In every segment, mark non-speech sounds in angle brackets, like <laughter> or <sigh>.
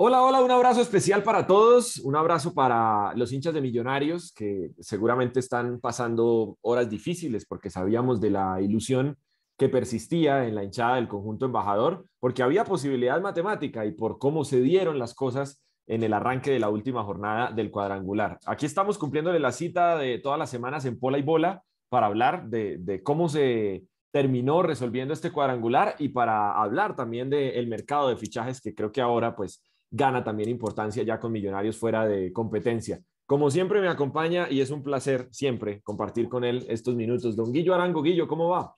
Hola, hola, un abrazo especial para todos, un abrazo para los hinchas de Millonarios que seguramente están pasando horas difíciles porque sabíamos de la ilusión que persistía en la hinchada del conjunto embajador, porque había posibilidad matemática y por cómo se dieron las cosas en el arranque de la última jornada del cuadrangular. Aquí estamos cumpliéndole la cita de todas las semanas en Pola y Bola para hablar de, cómo se terminó resolviendo este cuadrangular y para hablar también del mercado de fichajes que creo que ahora pues gana también importancia ya con Millonarios fuera de competencia. Como siempre me acompaña y es un placer siempre compartir con él estos minutos. Don Guillo Arango, Guillo, ¿cómo va?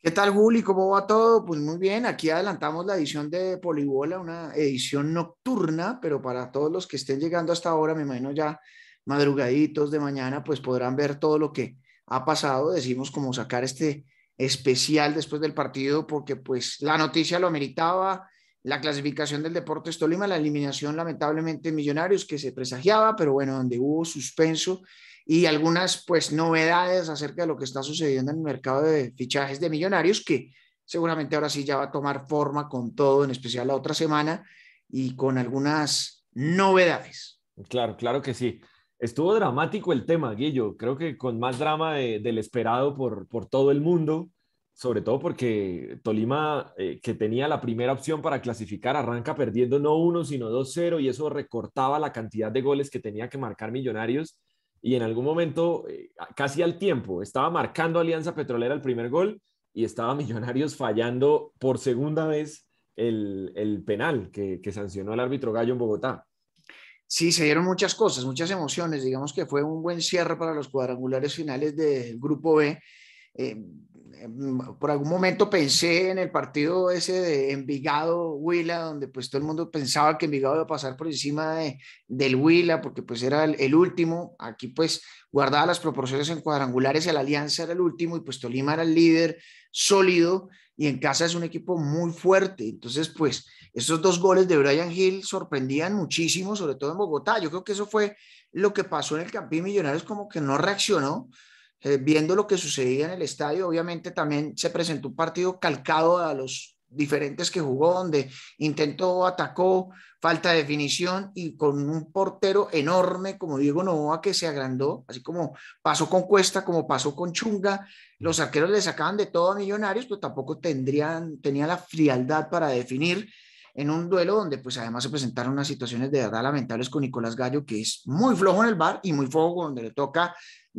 ¿Qué tal, Juli? ¿Cómo va todo? Pues muy bien, aquí adelantamos la edición de Polibola, una edición nocturna, pero para todos los que estén llegando hasta ahora, me imagino ya madrugaditos de mañana, pues podrán ver todo lo que ha pasado. Decimos como sacar este especial después del partido, porque pues la noticia lo meritaba, la clasificación del Deportes Tolima, la eliminación lamentablemente Millonarios que se presagiaba, pero bueno, donde hubo suspenso y algunas pues novedades acerca de lo que está sucediendo en el mercado de fichajes de Millonarios que seguramente ahora sí ya va a tomar forma con todo, en especial la otra semana y con algunas novedades. Claro, claro que sí. Estuvo dramático el tema, Guillo. Creo que con más drama del esperado por, por todo el mundo sobre todo porque Tolima, eh, que tenía la primera opción para clasificar, arranca perdiendo no uno sino 2-0 y eso recortaba la cantidad de goles que tenía que marcar Millonarios. Y en algún momento, eh, casi al tiempo, estaba marcando Alianza Petrolera el primer gol y estaba <laughs> Millonarios fallando por segunda vez el, el penal que, sancionó el árbitro Gallo en Bogotá. Sí, se dieron muchas cosas, muchas emociones. Digamos que fue un buen cierre para los cuadrangulares finales del Grupo B. Eh, Em, por algún momento pensé en el partido ese de Envigado Huila, donde pues todo el mundo pensaba que Envigado iba a pasar por encima del Huila, porque pues era el, último, aquí pues guardaba las proporciones en cuadrangulares, la Alianza era el último y pues Tolima era el líder sólido y en casa es un equipo muy fuerte, entonces pues esos dos goles de Brian Hill sorprendían muchísimo, sobre todo en Bogotá, yo creo que eso fue lo que pasó en el Campín Millonarios, como que no reaccionó, eh, viendo lo que sucedía en el estadio, obviamente también se presentó un partido calcado a los diferentes que jugó, donde intentó, atacó, falta de definición y con un portero enorme como Diego Novoa que se agrandó, así como pasó con Cuesta, como pasó con Chunga, los arqueros le sacaban de todo a Millonarios, pero tampoco tendrían, tenía la frialdad para definir en un duelo donde pues además se presentaron unas situaciones de verdad lamentables con Nicolás Gallo que es muy flojo en el bar y muy flojo donde le toca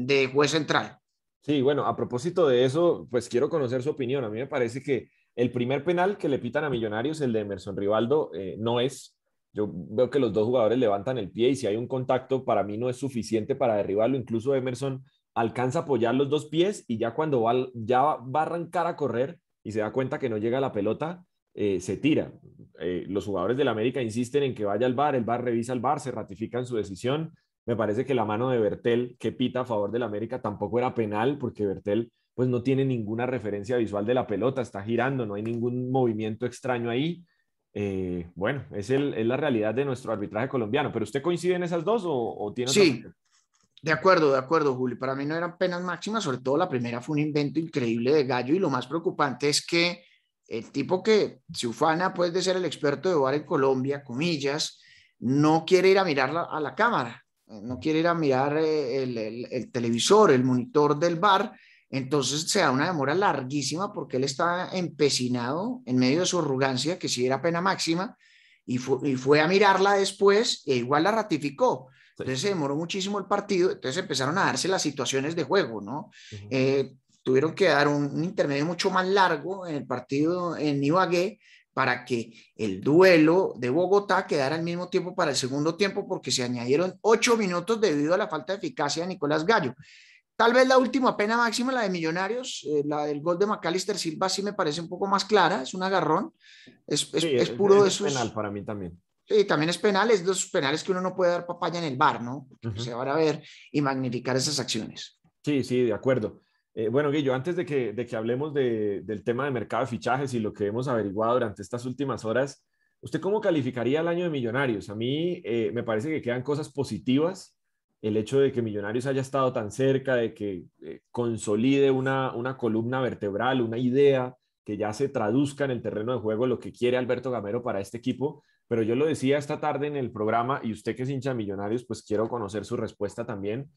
de juez central. Sí, bueno, a propósito de eso, pues quiero conocer su opinión. A mí me parece que el primer penal que le pitan a Millonarios, el de Emerson Rivaldo, eh, no es. Yo veo que los dos jugadores levantan el pie y si hay un contacto, para mí no es suficiente para derribarlo. Incluso Emerson alcanza a apoyar los dos pies y ya cuando va, ya va a arrancar a correr y se da cuenta que no llega la pelota, eh, se tira. Eh, los jugadores del América insisten en que vaya al bar, el bar revisa el bar, se ratifican su decisión. Me parece que la mano de Bertel, que pita a favor del América, tampoco era penal, porque Bertel pues no tiene ninguna referencia visual de la pelota, está girando, no hay ningún movimiento extraño ahí. Eh, bueno, es, es, la realidad de nuestro arbitraje colombiano, pero ¿usted coincide en esas dos o, tiene... Sí, de acuerdo, de acuerdo, Julio. Para mí no eran penas máximas, sobre todo la primera fue un invento increíble de Gallo y lo más preocupante es que el tipo que se ufana puede de ser el experto de bar en Colombia, comillas, no quiere ir a mirar a la cámara. Eh, no quiere ir a mirar eh, el, televisor, el monitor del bar, entonces se da una demora larguísima porque él estaba empecinado en medio de su arrogancia, que sí era pena máxima, y, fue a mirarla después e igual la ratificó. Entonces se demoró muchísimo el partido, entonces empezaron a darse las situaciones de juego, ¿no? Eh, tuvieron que dar un, un, intermedio mucho más largo en el partido en Ibagué para que el duelo de Bogotá quedara al mismo tiempo para el segundo tiempo porque se añadieron ocho minutos debido a la falta de eficacia de Nicolás Gallo. Tal vez la última pena máxima, la de Millonarios, eh, la del gol de Macalister Silva, sí me parece un poco más clara, es un agarrón, es, es puro de penal para mí también. Sí, también es penal, es de penales que uno no puede dar papaya en el bar, ¿no? Se van a ver y magnificar esas acciones. Sí, sí, de acuerdo. Eh, bueno, Guillo, antes de que, hablemos del tema de mercado de fichajes y lo que hemos averiguado durante estas últimas horas, ¿usted cómo calificaría el año de Millonarios? A mí eh, me parece que quedan cosas positivas. El hecho de que Millonarios haya estado tan cerca, de que eh, consolide una, una columna vertebral, una idea que ya se traduzca en el terreno de juego lo que quiere Alberto Gamero para este equipo. Pero yo lo decía esta tarde en el programa y usted que es hincha de Millonarios, pues quiero conocer su respuesta también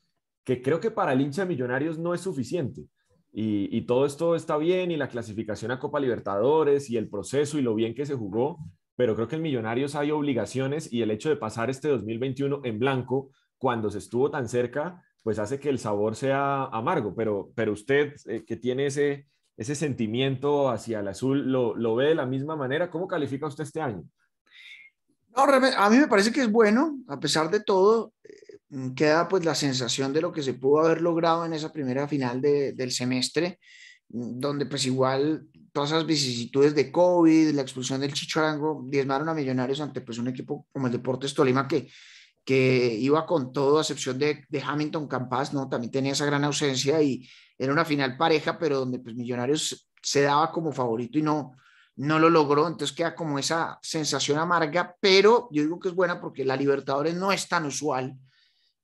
que creo que para el hincha de Millonarios no es suficiente. Y, todo esto está bien, y la clasificación a Copa Libertadores, y el proceso, y lo bien que se jugó, pero creo que en Millonarios hay obligaciones, y el hecho de pasar este 2021 en blanco, cuando se estuvo tan cerca, pues hace que el sabor sea amargo. Pero, pero usted, eh, que tiene ese, ese sentimiento hacia el azul, lo, ¿lo ve de la misma manera? ¿Cómo califica usted este año? No, a mí me parece que es bueno, a pesar de todo. Eh, Mm, queda pues la sensación de lo que se pudo haber logrado en esa primera final de, del semestre, mm, donde pues igual todas esas vicisitudes de COVID, la expulsión del Chicharango, diezmaron a Millonarios ante pues un equipo como el Deportes Tolima que, que iba con todo, a excepción de, de Hamilton Campas, ¿no? También tenía esa gran ausencia y era una final pareja, pero donde pues Millonarios se daba como favorito y no, no lo logró, entonces queda como esa sensación amarga, pero yo digo que es buena porque la Libertadores no es tan usual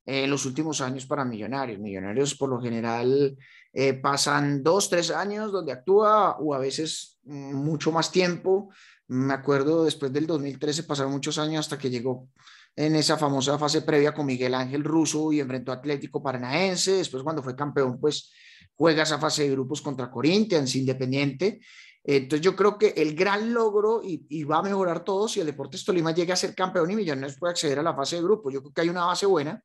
eh, en los últimos años para Millonarios. Millonarios por lo general eh, pasan dos, tres años donde actúa o a veces mm, mucho más tiempo. Me acuerdo después del 2013 pasaron muchos años hasta que llegó en esa famosa fase previa con Miguel Ángel Russo y enfrentó Atlético Paranaense. Después cuando fue campeón, pues juega esa fase de grupos contra Corinthians, Independiente. Entonces yo creo que el gran logro y, y, va a mejorar todo si el Deportes Tolima llega a ser campeón y Millonarios puede acceder a la fase de grupo. Yo creo que hay una base buena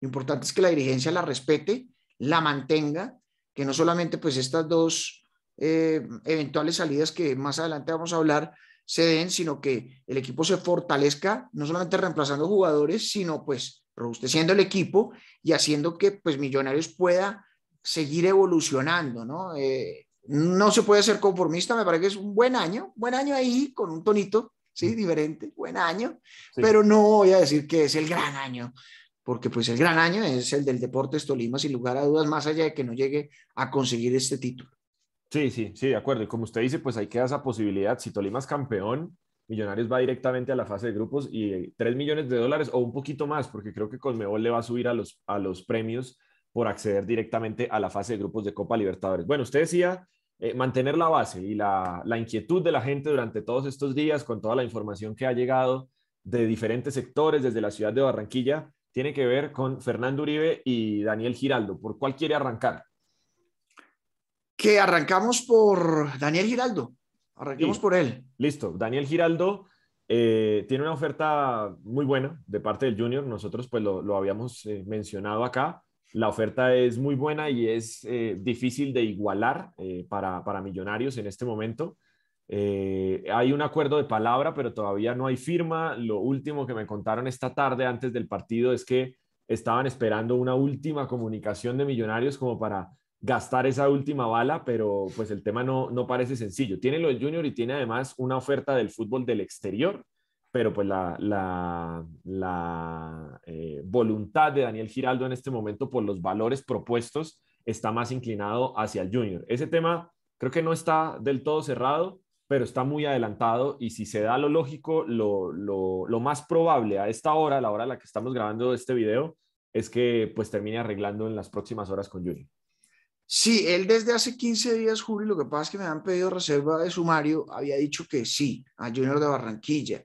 lo importante es que la dirigencia la respete, la mantenga, que no solamente pues estas dos eh, eventuales salidas que más adelante vamos a hablar se den, sino que el equipo se fortalezca, no solamente reemplazando jugadores, sino pues robusteciendo el equipo y haciendo que pues Millonarios pueda seguir evolucionando, ¿no? Eh, no se puede ser conformista, me parece que es un buen año, buen año ahí, con un tonito, sí, mm. diferente, buen año, pero no voy a decir que es el gran año porque pues el gran año es el del Deportes Tolima, sin lugar a dudas, más allá de que no llegue a conseguir este título. Sí, sí, sí, de acuerdo. Y como usted dice, pues ahí queda esa posibilidad. Si Tolima es campeón, Millonarios va directamente a la fase de grupos y 3 eh, millones de dólares o un poquito más, porque creo que Conmebol le va a subir a los, a los premios por acceder directamente a la fase de grupos de Copa Libertadores. Bueno, usted decía eh, mantener la base y la, la inquietud de la gente durante todos estos días con toda la información que ha llegado de diferentes sectores desde la ciudad de Barranquilla tiene que ver con Fernando Uribe y Daniel Giraldo. ¿Por cuál quiere arrancar? Que arrancamos por Daniel Giraldo. Arranquemos por él. Listo. Daniel Giraldo eh, tiene una oferta muy buena de parte del Junior. Nosotros pues lo, habíamos eh, mencionado acá. La oferta es muy buena y es eh, difícil de igualar para, para Millonarios en este momento. Eh, hay un acuerdo de palabra, pero todavía no hay firma. Lo último que me contaron esta tarde antes del partido es que estaban esperando una última comunicación de Millonarios como para gastar esa última bala, pero pues el tema no, no parece sencillo. Tiene lo del Junior y tiene además una oferta del fútbol del exterior, pero pues la, la, eh, voluntad de Daniel Giraldo en este momento por los valores propuestos está más inclinado hacia el Junior. Ese tema creo que no está del todo cerrado pero está muy adelantado y si se da lo lógico, lo, más probable a esta hora, a la hora a la que estamos grabando este video, es que pues termine arreglando en las próximas horas con Junior. Sí, él desde hace 15 días, Julio, lo que pasa es que me han pedido reserva de sumario, había dicho que sí a Junior de Barranquilla,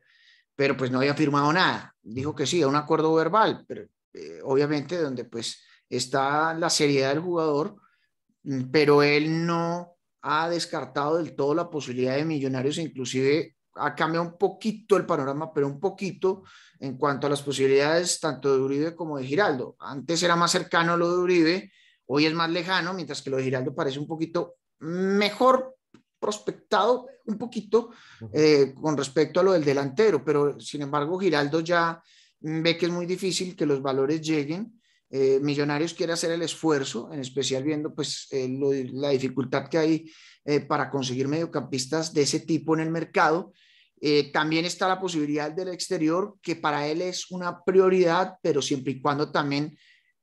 pero pues no había firmado nada. Dijo que sí, a un acuerdo verbal, pero eh, obviamente donde pues está la seriedad del jugador, mm, pero él no ha descartado del todo la posibilidad de Millonarios, inclusive ha cambiado un poquito el panorama, pero un poquito en cuanto a las posibilidades tanto de Uribe como de Giraldo. Antes era más cercano lo de Uribe, hoy es más lejano, mientras que lo de Giraldo parece un poquito mejor prospectado, un poquito eh, con respecto a lo del delantero, pero sin embargo Giraldo ya ve que es muy difícil que los valores lleguen eh, Millonarios quiere hacer el esfuerzo, en especial viendo pues eh, la dificultad que hay eh, para conseguir mediocampistas de ese tipo en el mercado. también está la posibilidad del exterior, que para él es una prioridad, pero siempre y cuando también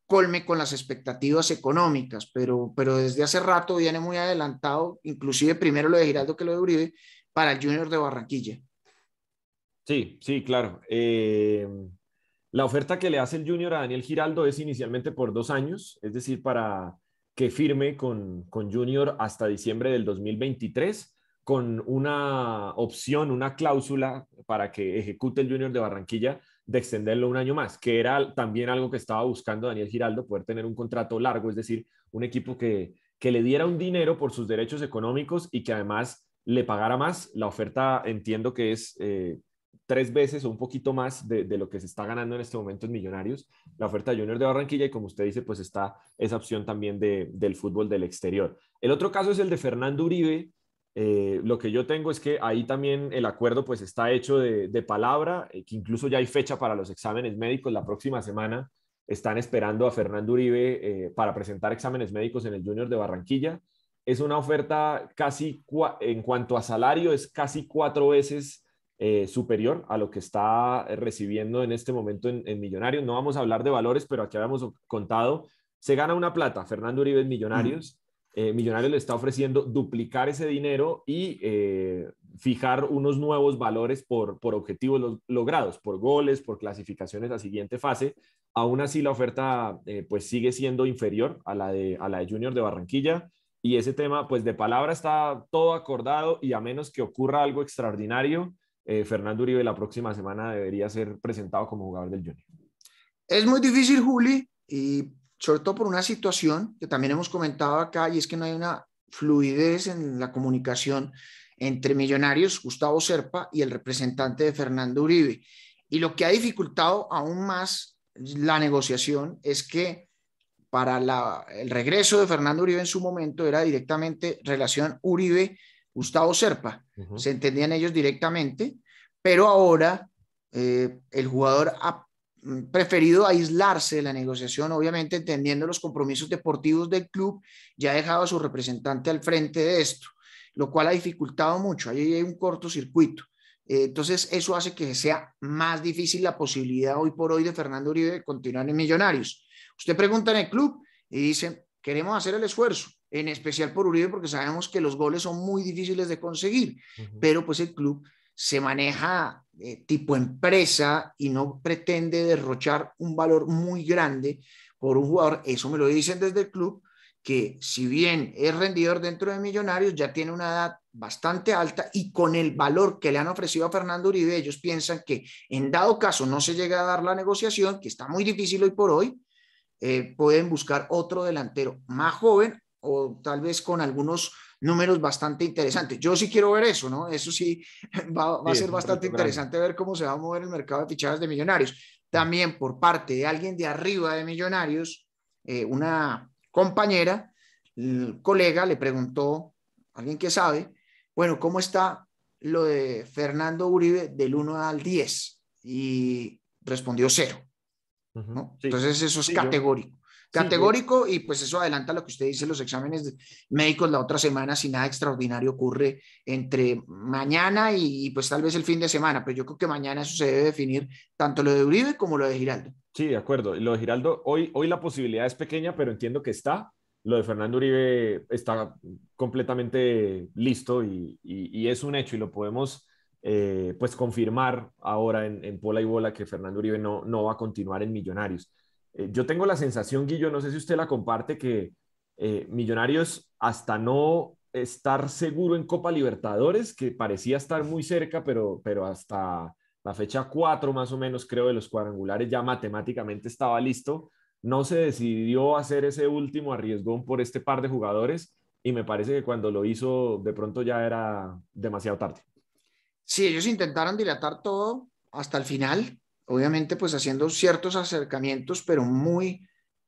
colme con las expectativas económicas, pero, pero desde hace rato viene muy adelantado, inclusive primero lo de Giraldo que lo de Uribe, para el Junior de Barranquilla. Sí, sí, claro. La oferta que le hace el Junior a Daniel Giraldo es inicialmente por dos años, es decir, para que firme con, Junior hasta diciembre del 2023, con una opción, una cláusula para que ejecute el Junior de Barranquilla de extenderlo un año más, que era también algo que estaba buscando Daniel Giraldo, poder tener un contrato largo, es decir, un equipo que, que le diera un dinero por sus derechos económicos y que además le pagara más. La oferta entiendo que es eh, tres veces o un poquito más de, lo que se está ganando en este momento en Millonarios. La oferta de Junior de Barranquilla y como usted dice, pues está esa opción también del fútbol del exterior. El otro caso es el de Fernando Uribe. Eh, lo que yo tengo es que ahí también el acuerdo pues está hecho de, palabra, eh, que incluso ya hay fecha para los exámenes médicos la próxima semana. Están esperando a Fernando Uribe eh, para presentar exámenes médicos en el Junior de Barranquilla. Es una oferta casi, en cuanto a salario, es casi cuatro veces eh, superior a lo que está eh, recibiendo en este momento en, Millonarios. No vamos a hablar de valores, pero aquí habíamos contado, se gana una plata, Fernando Uribe en Millonarios, eh, Millonarios le está ofreciendo duplicar ese dinero y fijar unos nuevos valores por, objetivos logrados, por goles, por clasificaciones a siguiente fase. Aún así, la oferta pues sigue siendo inferior a la, de, a la de Junior de Barranquilla y ese tema, pues de palabra está todo acordado y a menos que ocurra algo extraordinario, eh, Fernando Uribe la próxima semana debería ser presentado como jugador del Junior. Es muy difícil, Juli, y sobre todo por una situación que también hemos comentado acá, y es que no hay una fluidez en la comunicación entre Millonarios, Gustavo Serpa, y el representante de Fernando Uribe. Y lo que ha dificultado aún más la negociación es que para el regreso de Fernando Uribe en su momento era directamente relación Uribe Gustavo Serpa. Se entendían ellos directamente, pero ahora eh, el jugador ha mm, preferido aislarse de la negociación, obviamente entendiendo los compromisos deportivos del club, ya ha dejado a su representante al frente de esto, lo cual ha dificultado mucho. Ahí hay un cortocircuito. Eh, entonces, eso hace que sea más difícil la posibilidad hoy por hoy de Fernando Uribe de continuar en Millonarios. Usted pregunta en el club y dicen, queremos hacer el esfuerzo en especial por Uribe, porque sabemos que los goles son muy difíciles de conseguir, pero pues el club se maneja eh, tipo empresa y no pretende derrochar un valor muy grande por un jugador. Eso me lo dicen desde el club, que si bien es rendidor dentro de Millonarios, ya tiene una edad bastante alta y con el valor que le han ofrecido a Fernando Uribe, ellos piensan que en dado caso no se llega a dar la negociación, que está muy difícil hoy por hoy, eh, pueden buscar otro delantero más joven o tal vez con algunos números bastante interesantes. Yo sí quiero ver eso, ¿no? Eso sí <laughs> va, a ser bastante interesante ver cómo se va a mover el mercado de fichadas de millonarios. También por parte de alguien de arriba de millonarios, eh, una compañera, el colega le preguntó, alguien que sabe, bueno, ¿cómo está lo de Fernando Uribe del 1 al 10? Y respondió cero. Entonces eso es categórico categórico y pues eso adelanta lo que usted dice, los exámenes médicos la otra semana si nada extraordinario ocurre entre mañana y, pues tal vez el fin de semana, pero yo creo que mañana eso se debe definir tanto lo de Uribe como lo de Giraldo. Sí, de acuerdo. Lo de Giraldo, hoy, hoy la posibilidad es pequeña, pero entiendo que está. Lo de Fernando Uribe está completamente listo y, es un hecho y lo podemos... Eh, pues confirmar ahora en, Pola y Bola que Fernando Uribe no, no va a continuar en Millonarios. Eh, yo tengo la sensación, Guillo, no sé si usted la comparte, que eh, Millonarios hasta no estar seguro en Copa Libertadores, que parecía estar muy cerca, pero, pero hasta la fecha 4 más o menos, creo, de los cuadrangulares ya matemáticamente estaba listo. No se decidió hacer ese último arriesgón por este par de jugadores y me parece que cuando lo hizo de pronto ya era demasiado tarde. Sí, ellos intentaron dilatar todo hasta el final, obviamente pues haciendo ciertos acercamientos, pero muy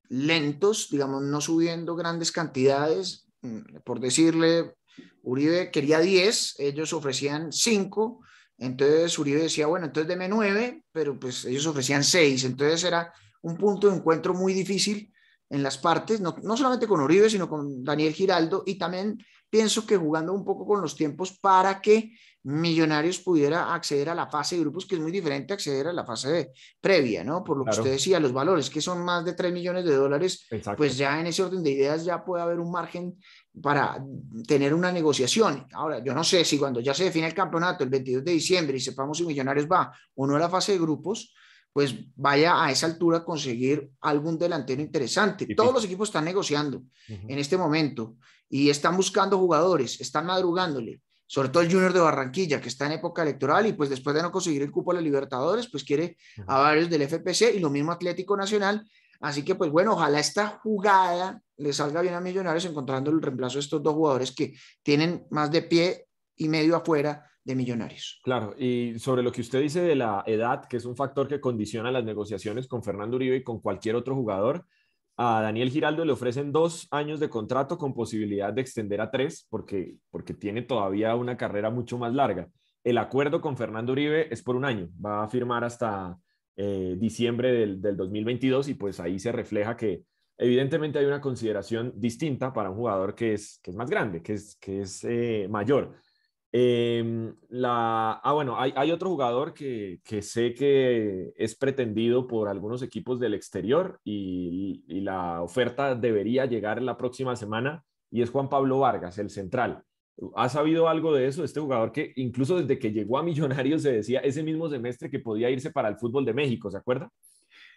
lentos, digamos, no subiendo grandes cantidades. Mm, por decirle, Uribe quería 10, ellos ofrecían 5, entonces Uribe decía, bueno, entonces deme 9, pero pues ellos ofrecían 6, entonces era un punto de encuentro muy difícil en las partes, no, no solamente con Uribe, sino con Daniel Giraldo, y también pienso que jugando un poco con los tiempos para que Millonarios pudiera acceder a la fase de grupos, que es muy diferente acceder a la fase previa, ¿no? Por lo que usted decía, los valores, que son más de 3 millones de dólares, pues ya en ese orden de ideas ya puede haber un margen para tener una negociación. Ahora, yo no sé si cuando ya se define el campeonato el 22 de diciembre y sepamos si Millonarios va o no a la fase de grupos, pues vaya a esa altura a conseguir algún delantero interesante. Todos pues los equipos están negociando en este momento y están buscando jugadores, están madrugándole sobre todo el Junior de Barranquilla, que está en época electoral y pues después de no conseguir el cupo a la Libertadores, pues quiere a varios del FPC y lo mismo Atlético Nacional. Así que pues bueno, ojalá esta jugada le salga bien a Millonarios encontrando el reemplazo de estos dos jugadores que tienen más de pie y medio afuera de Millonarios. Claro, y sobre lo que usted dice de la edad, que es un factor que condiciona las negociaciones con Fernando Uribe y con cualquier otro jugador, a Daniel Giraldo le ofrecen dos años de contrato con posibilidad de extender a tres porque, porque tiene todavía una carrera mucho más larga. El acuerdo con Fernando Uribe es por un año, va a firmar hasta eh, diciembre del, del 2022 y pues ahí se refleja que evidentemente hay una consideración distinta para un jugador que es, que es más grande, que es, que es eh, mayor. Em, la, ah, bueno, hay, otro jugador que, sé que es pretendido por algunos equipos del exterior y, la oferta debería llegar la próxima semana y es Juan Pablo Vargas, el central. ¿Ha sabido algo de eso? Este jugador que incluso desde que llegó a Millonarios se decía ese mismo semestre que podía irse para el fútbol de México, ¿se acuerda?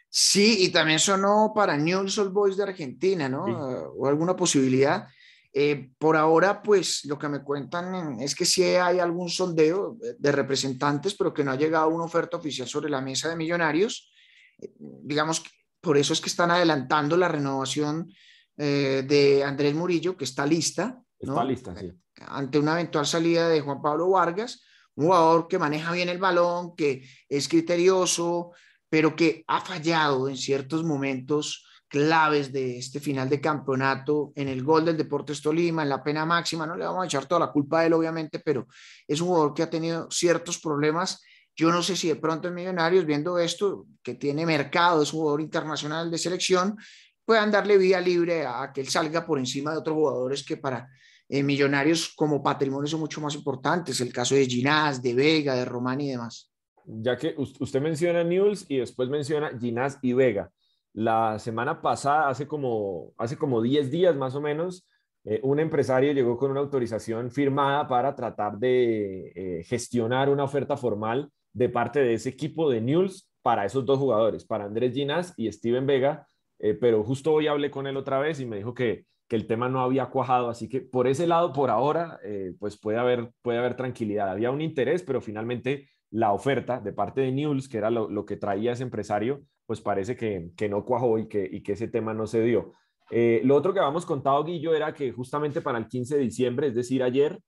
Sí, y también sonó para Newell's All Boys de Argentina, ¿no? Ah, o alguna posibilidad. Eh, por ahora, pues lo que me cuentan es que sí hay algún sondeo de representantes, pero que no ha llegado una oferta oficial sobre la mesa de millonarios. Eh, digamos digamos, por eso es que están adelantando la renovación eh, de Andrés Murillo, que está lista. Está lista, sí. Ante una eventual salida de Juan Pablo Vargas, un jugador que maneja bien el balón, que es criterioso, pero que ha fallado en ciertos momentos claves de este final de campeonato en el gol del Deportes Tolima, en la pena máxima. No le vamos a echar toda la culpa a él, obviamente, pero es un jugador que ha tenido ciertos problemas. Yo no sé si de pronto en Millonarios, viendo esto, que tiene mercado, es un jugador internacional de selección, puedan darle vía libre a que él salga por encima de otros jugadores que para eh, Millonarios como patrimonio son mucho más importantes. El caso de Ginás, de Vega, de Román y demás. Ya que usted menciona Newells y después menciona Ginás y Vega. La semana pasada, hace como, hace como 10 días más o menos, eh, un empresario llegó con una autorización firmada para tratar de eh, gestionar una oferta formal de parte de ese equipo de News para esos dos jugadores, para Andrés Ginás y Steven Vega, eh, pero justo hoy hablé con él otra vez y me dijo que, el tema no había cuajado, así que por ese lado, por ahora, pues puede haber, puede haber tranquilidad. Había un interés, pero finalmente la oferta de parte de News, que era lo que traía ese empresario, pues parece que, no cuajó y que, que ese tema no se dio. Eh, lo otro que habíamos contado, Guillo, era que justamente para el 15 de diciembre, es decir, ayer,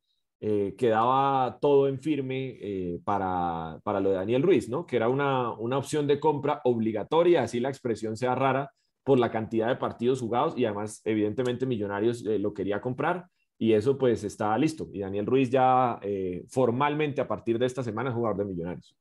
eh, quedaba todo en firme eh, para, lo de Daniel Ruiz, ¿no? Que era una, una, opción de compra obligatoria, así la expresión sea rara, por la cantidad de partidos jugados y además, evidentemente, Millonarios lo quería comprar y eso pues estaba listo. Y Daniel Ruiz ya formalmente a partir de esta semana es jugador de Millonarios.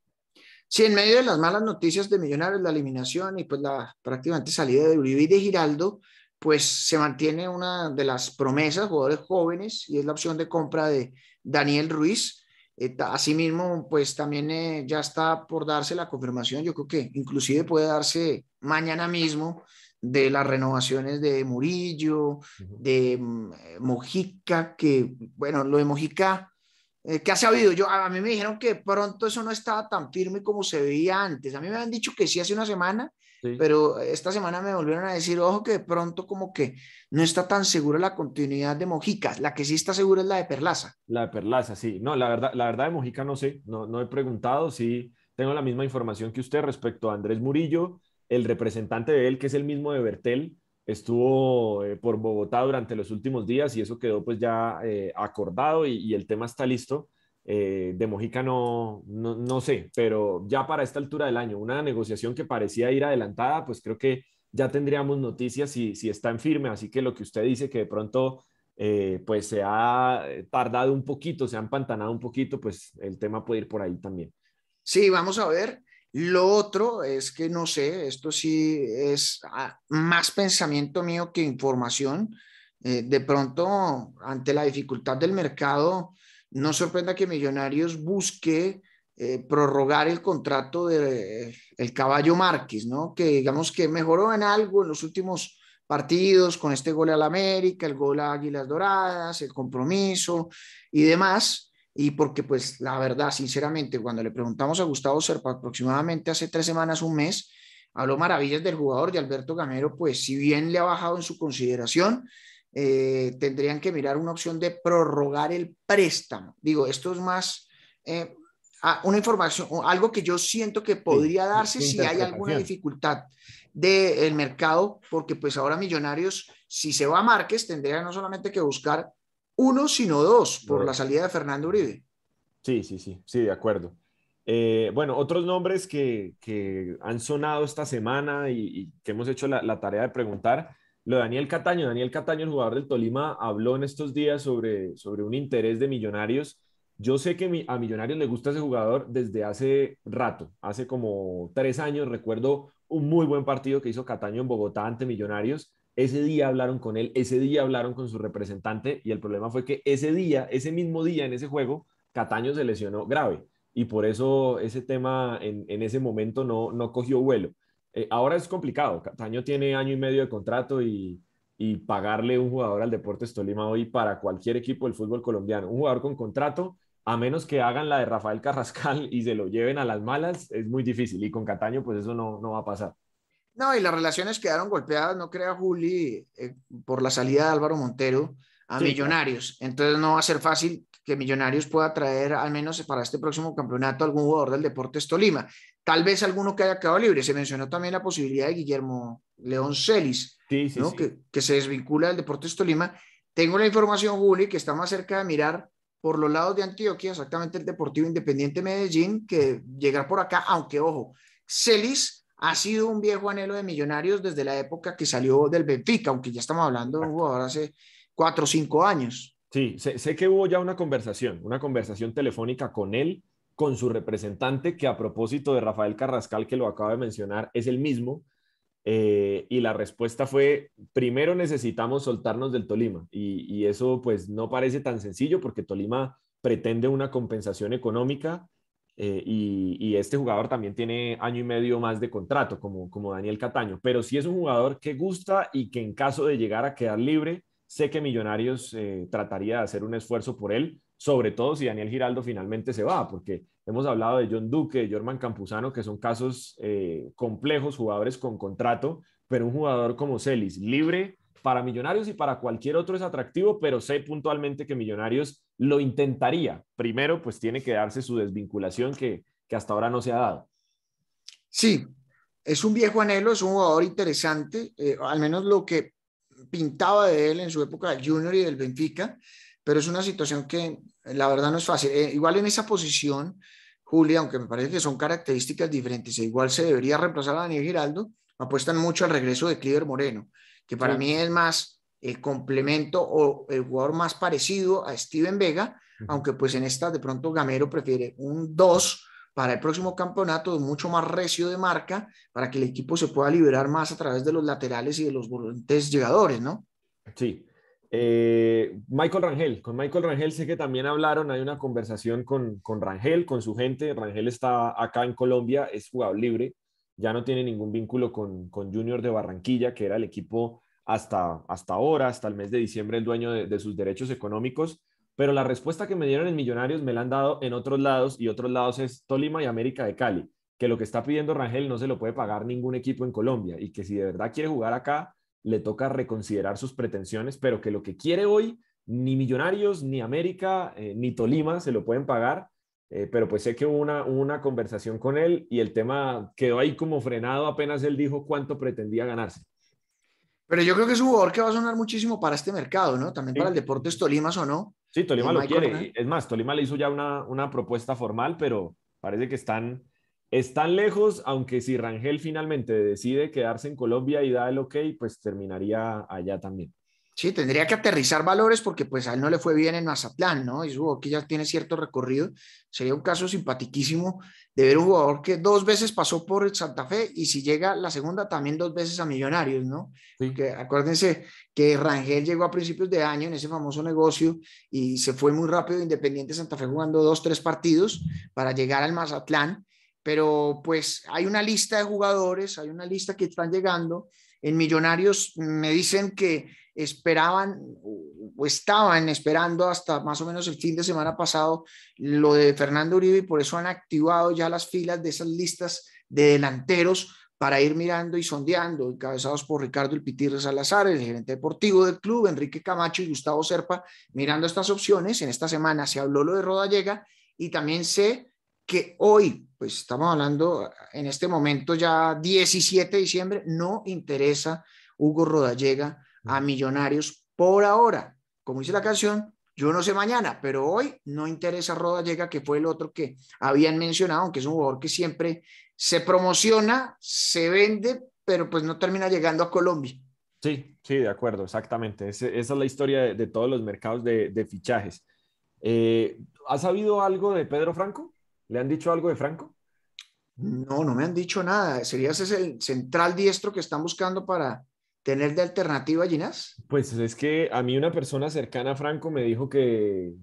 Si en medio de las malas noticias de Millonarios, la eliminación y pues la prácticamente salida de Uribe y de Giraldo, pues se mantiene una de las promesas, jugadores jóvenes, y es la opción de compra de Daniel Ruiz. Eh, asimismo, pues también eh, ya está por darse la confirmación, yo creo que inclusive puede darse mañana mismo de las renovaciones de Murillo, de mm, eh, Mojica, que bueno, lo de Mojica eh, ¿Qué ha sabido? Yo, a mí me dijeron que pronto eso no estaba tan firme como se veía antes. A mí me han dicho que sí hace una semana, pero esta semana me volvieron a decir, ojo, que de pronto como que no está tan segura la continuidad de Mojica. La que sí está segura es la de Perlaza. La de Perlaza, sí. No, la verdad, la verdad de Mojica no sé, no, no he preguntado. Sí, tengo la misma información que usted respecto a Andrés Murillo, el representante de él, que es el mismo de Bertel estuvo eh, por Bogotá durante los últimos días y eso quedó pues ya eh, acordado y, el tema está listo. Eh, de Mojica no, no, sé, pero ya para esta altura del año, una negociación que parecía ir adelantada, pues creo que ya tendríamos noticias si, si está en firme, así que lo que usted dice que de pronto pues se ha tardado un poquito, se ha empantanado un poquito, pues el tema puede ir por ahí también. Sí, vamos a ver. Lo otro es que no sé, esto sí es ah, más pensamiento mío que información. Eh, de pronto, ante la dificultad del mercado, no sorprenda que Millonarios busque eh, prorrogar el contrato de eh, el caballo Márquez, ¿no? Que digamos que mejoró en algo en los últimos partidos con este gol al América, el gol a Águilas Doradas, el compromiso y demás y porque pues la verdad, sinceramente, cuando le preguntamos a Gustavo Serpa aproximadamente hace tres semanas, un mes, habló maravillas del jugador de Alberto Gamero, pues si bien le ha bajado en su consideración, eh, tendrían que mirar una opción de prorrogar el préstamo. Digo, esto es más eh, una información, algo que yo siento que podría darse si hay alguna dificultad del mercado, porque pues ahora Millonarios, si se va a Márquez, tendría no solamente que buscar uno, sino dos, por la salida de Fernando Uribe. Sí, sí, sí, sí, de acuerdo. Eh, bueno, otros nombres que, han sonado esta semana y, que hemos hecho la, tarea de preguntar, lo de Daniel Cataño. Daniel Cataño, el jugador del Tolima, habló en estos días sobre, sobre un interés de Millonarios. Yo sé que a Millonarios le gusta ese jugador desde hace rato, hace como tres años. Recuerdo un muy buen partido que hizo Cataño en Bogotá ante Millonarios ese día hablaron con él, ese día hablaron con su representante y el problema fue que ese día, ese mismo día en ese juego, Cataño se lesionó grave y por eso ese tema en, ese momento no, no cogió vuelo. Eh, ahora es complicado, Cataño tiene año y medio de contrato y, pagarle un jugador al Deportes Tolima hoy para cualquier equipo del fútbol colombiano, un jugador con contrato, a menos que hagan la de Rafael Carrascal <laughs> y se lo lleven a las malas, es muy difícil y con Cataño pues eso no va a pasar. No, y las relaciones quedaron golpeadas, no crea Juli, eh, por la salida de Álvaro Montero a Millonarios. Entonces no va a ser fácil que Millonarios pueda traer, al menos para este próximo campeonato, algún jugador del Deportes Tolima. Tal vez alguno que haya quedado libre. Se mencionó también la posibilidad de Guillermo León Celis, que, se desvincula del Deportes Tolima. Tengo la información, Juli, que está más cerca de mirar por los lados de Antioquia, exactamente el Deportivo Independiente Medellín, que llegar por acá, aunque ojo, Celis ha sido un viejo anhelo de Millonarios desde la época que salió del Benfica, aunque ya estamos hablando de un jugador hace cuatro o cinco años. Sí, sé, que hubo ya una conversación, una conversación telefónica con él, con su representante, que a propósito de Rafael Carrascal, que lo acaba de mencionar, es el mismo. Eh, y la respuesta fue, primero necesitamos soltarnos del Tolima. Y, y eso pues no parece tan sencillo porque Tolima pretende una compensación económica eh, y, este jugador también tiene año y medio más de contrato, como, como Daniel Cataño, pero si es un jugador que gusta y que en caso de llegar a quedar libre, sé que Millonarios eh, trataría de hacer un esfuerzo por él, sobre todo si Daniel Giraldo finalmente se va, porque hemos hablado de John Duque, de Jorman Campuzano, que son casos eh, complejos, jugadores con contrato, pero un jugador como Celis, libre, para Millonarios y para cualquier otro es atractivo, pero sé puntualmente que Millonarios lo intentaría. Primero, pues tiene que darse su desvinculación que, hasta ahora no se ha dado. Sí, es un viejo anhelo, es un jugador interesante, eh, al menos lo que pintaba de él en su época del Junior y del Benfica, pero es una situación que eh, la verdad no es fácil. Eh, igual en esa posición, Julia, aunque me parece que son características diferentes, e igual se debería reemplazar a Daniel Giraldo, apuestan mucho al regreso de Cliver Moreno que para mí es más el complemento o el jugador más parecido a Steven Vega, aunque pues en esta de pronto Gamero prefiere un 2 para el próximo campeonato mucho más recio de marca para que el equipo se pueda liberar más a través de los laterales y de los volantes llegadores, ¿no? Sí. Eh, Michael Rangel, con Michael Rangel sé que también hablaron, hay una conversación con, con Rangel, con su gente, Rangel está acá en Colombia, es jugador libre, ya no tiene ningún vínculo con, con Junior de Barranquilla, que era el equipo hasta, hasta ahora, hasta el mes de diciembre, el dueño de, sus derechos económicos. Pero la respuesta que me dieron en Millonarios me la han dado en otros lados y otros lados es Tolima y América de Cali, que lo que está pidiendo Rangel no se lo puede pagar ningún equipo en Colombia y que si de verdad quiere jugar acá, le toca reconsiderar sus pretensiones, pero que lo que quiere hoy, ni Millonarios, ni América, eh, ni Tolima se lo pueden pagar eh, pero pues sé que hubo una, conversación con él y el tema quedó ahí como frenado apenas él dijo cuánto pretendía ganarse. Pero yo creo que es un jugador que va a sonar muchísimo para este mercado, ¿no? También para el Deportes Tolima o no. Sí, eh, Tolima lo quiere. Es más, Tolima le hizo ya una, una propuesta formal, pero parece que están, están lejos, aunque si Rangel finalmente decide quedarse en Colombia y da el ok, pues terminaría allá también. Sí, tendría que aterrizar valores porque pues a él no le fue bien en Mazatlán, ¿no? Y su que ya tiene cierto recorrido. Sería un caso simpaticísimo de ver un jugador que dos veces pasó por el Santa Fe y si llega la segunda también dos veces a Millonarios, ¿no? acuérdense que Rangel llegó a principios de año en ese famoso negocio y se fue muy rápido Independiente Santa Fe jugando dos, tres partidos para llegar al Mazatlán. Pero pues hay una lista de jugadores, hay una lista que están llegando. En Millonarios me dicen que esperaban o estaban esperando hasta más o menos el fin de semana pasado lo de Fernando Uribe y por eso han activado ya las filas de esas listas de delanteros para ir mirando y sondeando, encabezados por Ricardo El Pitirre Salazar, el gerente deportivo del club, Enrique Camacho y Gustavo Serpa, mirando estas opciones. En esta semana se habló lo de Rodallega y también sé que hoy, pues estamos hablando en este momento ya 17 de diciembre, no interesa Hugo Rodallega a Millonarios por ahora. Como dice la canción, yo no sé mañana, pero hoy no interesa Roda Llega, que fue el otro que habían mencionado, aunque es un jugador que siempre se promociona, se vende, pero pues no termina llegando a Colombia. Sí, sí, de acuerdo, exactamente. esa es la historia de, todos los mercados de, fichajes. Eh, ¿Ha sabido algo de Pedro Franco? ¿Le han dicho algo de Franco? No, no me han dicho nada. Serías ese el central diestro que están buscando para, tener de alternativa, Ginás? Pues es que a mí una persona cercana a Franco me dijo que,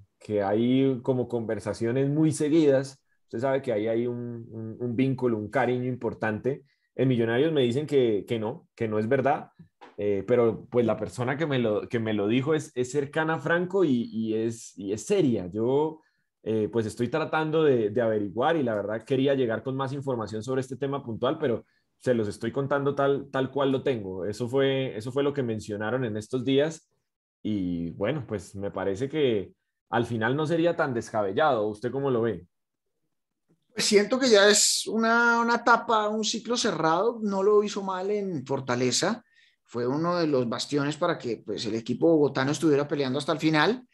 hay como conversaciones muy seguidas. Usted sabe que ahí hay un, vínculo, un cariño importante. En Millonarios me dicen que, no, que no es verdad, eh, pero pues la persona que me lo, que me lo dijo es, es cercana a Franco y, es, es seria. Yo eh, pues estoy tratando de averiguar y la verdad quería llegar con más información sobre este tema puntual, pero se los estoy contando tal, tal cual lo tengo. Eso fue, eso fue lo que mencionaron en estos días y bueno, pues me parece que al final no sería tan descabellado. ¿Usted cómo lo ve? Pues siento que ya es una, una etapa, un ciclo cerrado. No lo hizo mal en Fortaleza. Fue uno de los bastiones para que pues, el equipo bogotano estuviera peleando hasta el final.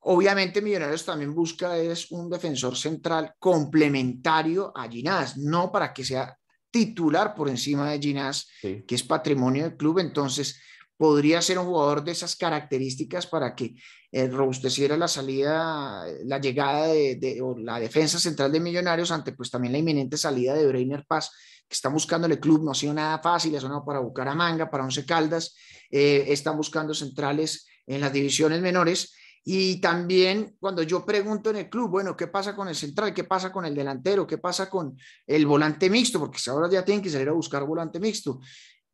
Obviamente Millonarios también busca es un defensor central complementario a Ginás, no para que sea titular por encima de Ginás, que es patrimonio del club, entonces podría ser un jugador de esas características para que eh, robusteciera la salida, la llegada de, la defensa central de Millonarios ante pues también la inminente salida de Breiner Paz, que está buscando el club, no ha sido nada fácil, ha sonado para Bucaramanga, para Once Caldas, eh, están buscando centrales en las divisiones menores, y también cuando yo pregunto en el club, bueno, ¿qué pasa con el central? ¿Qué pasa con el delantero? ¿Qué pasa con el volante mixto? Porque ahora ya tienen que salir a buscar volante mixto.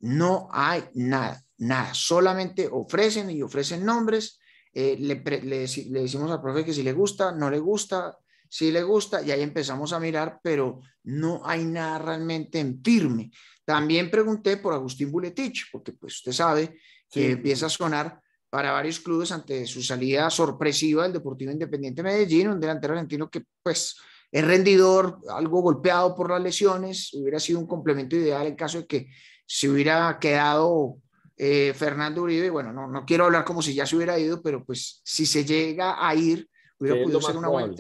No hay nada, nada. Solamente ofrecen y ofrecen nombres. Eh, le, decimos al profe que si le gusta, no le gusta, si le gusta, y ahí empezamos a mirar, pero no hay nada realmente en firme. También pregunté por Agustín Buletich, porque pues usted sabe que eh, empieza a sonar para varios clubes ante su salida sorpresiva del Deportivo Independiente Medellín, un delantero argentino que pues es rendidor, algo golpeado por las lesiones, hubiera sido un complemento ideal en caso de que se hubiera quedado eh, Fernando Uribe, bueno, no, no quiero hablar como si ya se hubiera ido, pero pues si se llega a ir, hubiera podido ser una buena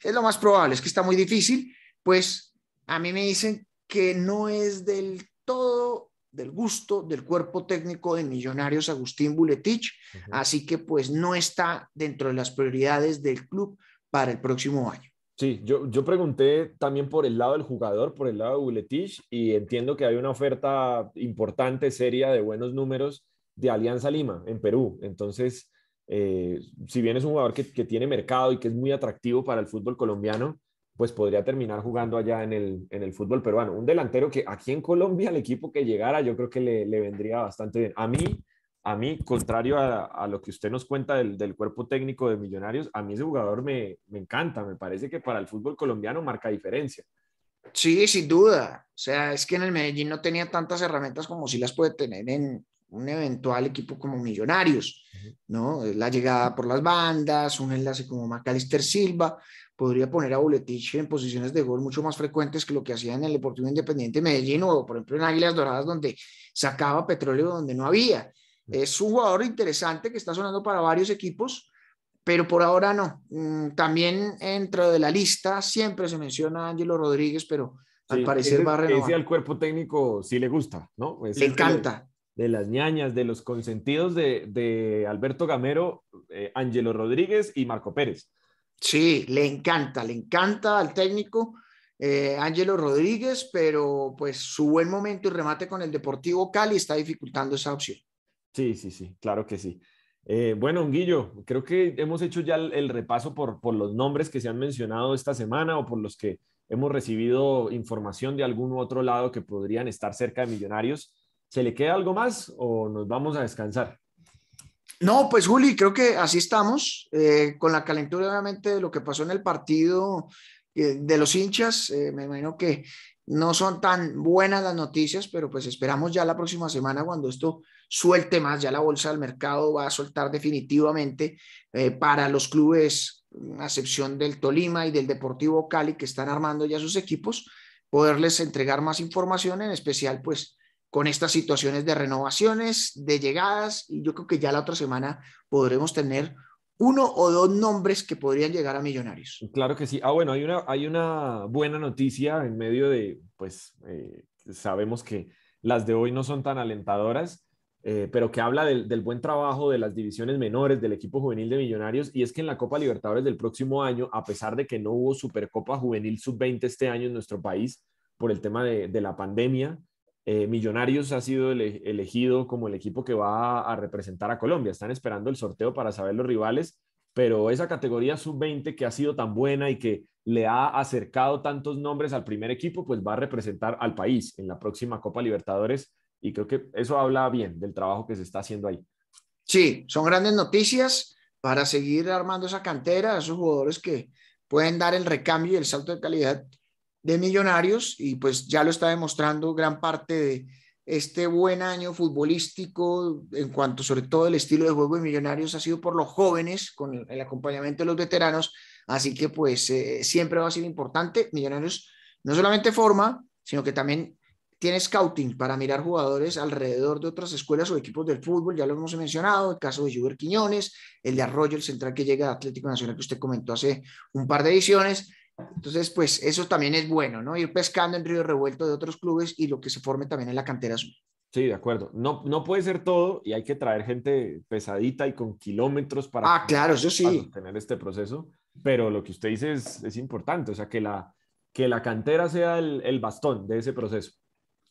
Es lo más probable, es que está muy difícil, pues a mí me dicen que no es del todo del gusto del cuerpo técnico de Millonarios Agustín Buletich, así que pues no está dentro de las prioridades del club para el próximo año. Sí, yo, yo pregunté también por el lado del jugador, por el lado de Buletich, y entiendo que hay una oferta importante, seria, de buenos números de Alianza Lima en Perú. Entonces, eh, si bien es un jugador que, tiene mercado y que es muy atractivo para el fútbol colombiano, pues podría terminar jugando allá en el, fútbol peruano. Un delantero que aquí en Colombia, el equipo que llegara, yo creo que le, vendría bastante bien. A mí, a mí, contrario a, lo que usted nos cuenta del, cuerpo técnico de Millonarios, a mí ese jugador me, me, encanta, me parece que para el fútbol colombiano marca diferencia. Sí, sin duda. O sea, es que en el Medellín no tenía tantas herramientas como si las puede tener en un eventual equipo como Millonarios, ¿no? La llegada por las bandas, un enlace como Macalister Silva, podría poner a Buletich en posiciones de gol mucho más frecuentes que lo que hacía en el Deportivo Independiente Medellín o, por ejemplo, en Águilas Doradas, donde sacaba petróleo donde no había. Es un jugador interesante que está sonando para varios equipos, pero por ahora no. Mm, también dentro de la lista siempre se menciona a Ángelo Rodríguez, pero al parecer va a renovar. Ese al cuerpo técnico sí le gusta, ¿no? le encanta. De, las ñañas, de los consentidos de, de Alberto Gamero, eh, Ángelo Rodríguez y Marco Pérez. Sí, le encanta, le encanta al técnico eh, Ángelo Rodríguez, pero pues su buen momento y remate con el Deportivo Cali está dificultando esa opción. Sí, sí, sí, claro que sí. Eh, bueno, Guillo, creo que hemos hecho ya el, repaso por, por, los nombres que se han mencionado esta semana o por los que hemos recibido información de algún otro lado que podrían estar cerca de Millonarios. ¿Se le queda algo más o nos vamos a descansar? No, pues Juli, creo que así estamos, eh, con la calentura obviamente de lo que pasó en el partido eh, de los hinchas, eh, me imagino que no son tan buenas las noticias, pero pues esperamos ya la próxima semana cuando esto suelte más, ya la bolsa del mercado va a soltar definitivamente para los clubes, a excepción del Tolima y del Deportivo Cali, que están armando ya sus equipos, poderles entregar más información, en especial pues con estas situaciones de renovaciones, de llegadas, y yo creo que ya la otra semana podremos tener uno o dos nombres que podrían llegar a millonarios. Claro que sí. Ah, bueno, hay una, hay una buena noticia en medio de, pues, eh, sabemos que las de hoy no son tan alentadoras, eh, pero que habla del, buen trabajo de las divisiones menores del equipo juvenil de Millonarios, y es que en la Copa Libertadores del próximo año, a pesar de que no hubo Supercopa Juvenil Sub-20 este año en nuestro país por el tema de, de la pandemia, eh, Millonarios ha sido elegido como el equipo que va a representar a Colombia. Están esperando el sorteo para saber los rivales, pero esa categoría sub-20 que ha sido tan buena y que le ha acercado tantos nombres al primer equipo, pues va a representar al país en la próxima Copa Libertadores y creo que eso habla bien del trabajo que se está haciendo ahí. Sí, son grandes noticias para seguir armando esa cantera, esos jugadores que pueden dar el recambio y el salto de calidad de Millonarios y pues ya lo está demostrando gran parte de este buen año futbolístico en cuanto sobre todo el estilo de juego de Millonarios ha sido por los jóvenes con el, acompañamiento de los veteranos, así que pues eh, siempre va a ser importante. Millonarios no solamente forma, sino que también tiene scouting para mirar jugadores alrededor de otras escuelas o equipos del fútbol, ya lo hemos mencionado, el caso de Juber Quiñones, el de Arroyo, el central que llega al Atlético Nacional que usted comentó hace un par de ediciones, entonces, pues eso también es bueno, ¿no? Ir pescando en Río Revuelto de otros clubes y lo que se forme también en la cantera azul. Sí, de acuerdo. No, no puede ser todo y hay que traer gente pesadita y con kilómetros para, ah, claro, eso sí. tener este proceso, pero lo que usted dice es, importante, o sea, que la, que la cantera sea el, el bastón de ese proceso.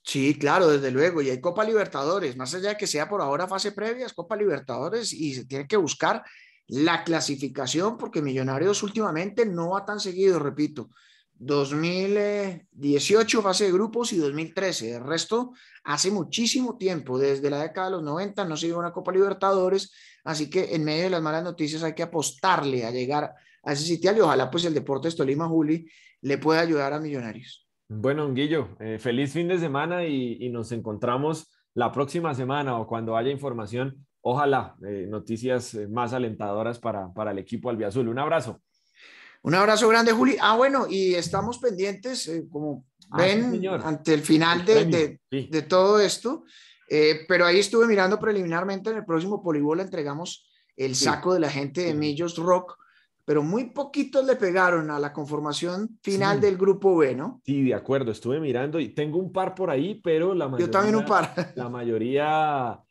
Sí, claro, desde luego. Y hay Copa Libertadores, más allá de que sea por ahora fase previa, es Copa Libertadores y se tiene que buscar la clasificación, porque Millonarios últimamente no va tan seguido, repito. 2018 fase de grupos y 2013. El resto hace muchísimo tiempo, desde la década de los 90 no se dio una Copa Libertadores, así que en medio de las malas noticias hay que apostarle a llegar a ese sitio y ojalá pues el Deportes Tolima, Juli, le pueda ayudar a Millonarios. Bueno, Guillo, eh, feliz fin de semana y nos encontramos la próxima semana o cuando haya información ojalá eh, noticias eh, más alentadoras para, para el equipo albiazul. Un abrazo. Un abrazo grande, Juli. Ah, bueno, y estamos pendientes, eh, como ah, ven, ante el final de, de, todo esto. pero ahí estuve mirando preliminarmente, en el próximo Polibol entregamos el saco de la gente de Millos Rock, pero muy poquitos le pegaron a la conformación final del grupo B, ¿no? Sí, de acuerdo, estuve mirando y tengo un par por ahí, pero la mayoría... Yo también un par. La mayoría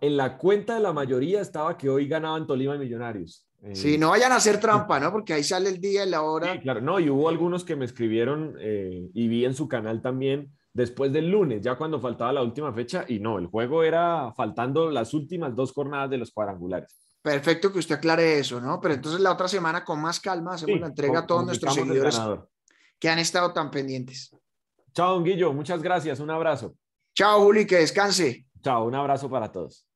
en la cuenta de la mayoría estaba que hoy ganaban Tolima y Millonarios. si, eh, sí, no vayan a hacer trampa, ¿no? Porque ahí sale el día y la hora. Sí, claro, no, y hubo algunos que me escribieron eh, y vi en su canal también después del lunes, ya cuando faltaba la última fecha, y no, el juego era faltando las últimas dos jornadas de los cuadrangulares. Perfecto que usted aclare eso, ¿no? Pero entonces la otra semana con más calma hacemos la entrega a todos nuestros seguidores que han estado tan pendientes. Chao, don Guillo, muchas gracias, un abrazo. Chao, Juli, que descanse. Chao, un abrazo para todos.